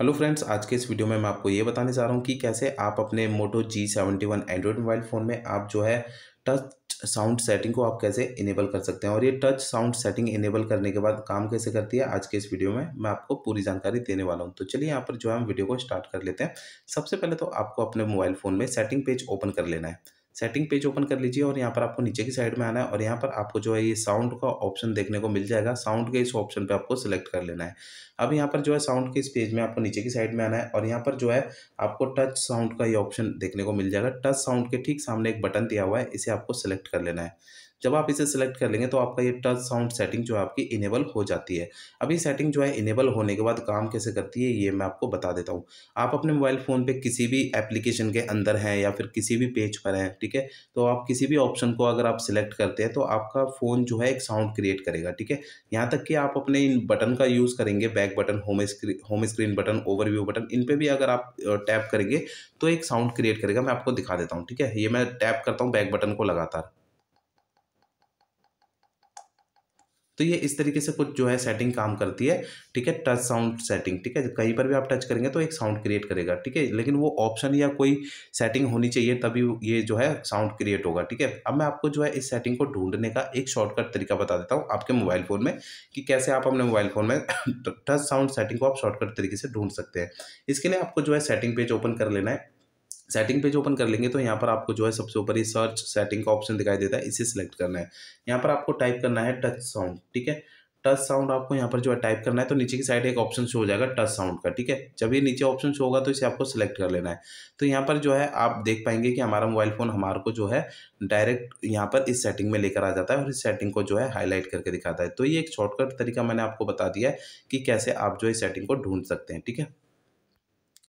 hello friends आज के इस वीडियो में मैं आपको ये बताने जा रहा हूँ कि कैसे आप अपने Moto G seventy one Android mobile phone में आप जो है टच साउंड सेटिंग को आप कैसे इनेबल कर सकते हैं और ये टच साउंड सेटिंग इनेबल करने के बाद काम कैसे करती है आज के इस वीडियो में मैं आपको पूरी जानकारी देने वाला हूँ तो चलिए यहाँ पर जो है हम वीडियो को स्टार्ट कर लेते हैं सबसे पहले तो आपको अपने मोबाइल फ़ोन में सेटिंग पेज ओपन कर लेना है सेटिंग पेज ओपन कर लीजिए और यहाँ पर आपको नीचे की साइड में आना है और यहाँ पर आपको जो है ये साउंड का ऑप्शन देखने को मिल जाएगा साउंड के इस ऑप्शन पे आपको सिलेक्ट कर लेना है अब यहाँ पर जो है साउंड के इस पेज में आपको नीचे की साइड में आना है और यहाँ पर जो है आपको टच साउंड का ये ऑप्शन देखने को मिल जाएगा टच साउंड के ठीक सामने एक बटन दिया हुआ है इसे आपको सिलेक्ट कर लेना है जब आप इसे सिलेक्ट कर लेंगे तो आपका ये टच साउंड सेटिंग जो है आपकी इनेबल हो जाती है अब ये सेटिंग जो है इनेबल होने के बाद काम कैसे करती है ये मैं आपको बता देता हूँ आप अपने मोबाइल फ़ोन पर किसी भी एप्लीकेशन के अंदर हैं या फिर किसी भी पेज पर हैं ठीक है तो आप किसी भी ऑप्शन को अगर आप सिलेक्ट करते हैं तो आपका फ़ोन जो है एक साउंड क्रिएट करेगा ठीक है यहाँ तक कि आप अपने इन बटन का यूज़ करेंगे back button home screen home screen button overview button इन पर भी अगर आप टैप करेंगे तो एक साउंड क्रिएट करेगा मैं आपको दिखा देता हूँ ठीक है ये मैं टैप करता हूँ बैक बटन को लगातार तो ये इस तरीके से कुछ जो है सेटिंग काम करती है ठीक है टच साउंड सेटिंग ठीक है कहीं पर भी आप टच करेंगे तो एक साउंड क्रिएट करेगा ठीक है लेकिन वो ऑप्शन या कोई सेटिंग होनी चाहिए तभी ये जो है साउंड क्रिएट होगा ठीक है अब मैं आपको जो है इस सेटिंग को ढूंढने का एक शॉर्टकट तरीका बता देता हूँ आपके मोबाइल फ़ोन में कि कैसे आप अपने मोबाइल फ़ोन में टच साउंड सेटिंग को आप शॉर्टकट तरीके से ढूंढ सकते हैं इसके लिए आपको जो है सेटिंग पेज ओपन कर लेना है सेटिंग पेज ओपन कर लेंगे तो यहाँ पर आपको जो है सबसे ऊपर ही सर्च सेटिंग का ऑप्शन दिखाई देता है इसे सिलेक्ट करना है यहाँ पर आपको टाइप करना है टच साउंड ठीक है टच साउंड आपको यहाँ पर जो है टाइप करना है तो नीचे की साइड एक ऑप्शन शो हो जाएगा टच साउंड का ठीक है जब ये नीचे ऑप्शन शो होगा तो इसे आपको सिलेक्ट कर लेना है तो यहाँ पर जो है आप देख पाएंगे कि हमारा मोबाइल फ़ोन हमारे को जो है डायरेक्ट यहाँ पर इस सेटिंग में लेकर आ जाता है और इस सेटिंग को जो है हाईलाइट करके दिखाता है तो ये एक शॉर्टकट तरीका मैंने आपको बता दिया है कि कैसे आप जो है सेटिंग को ढूंढ सकते हैं ठीक है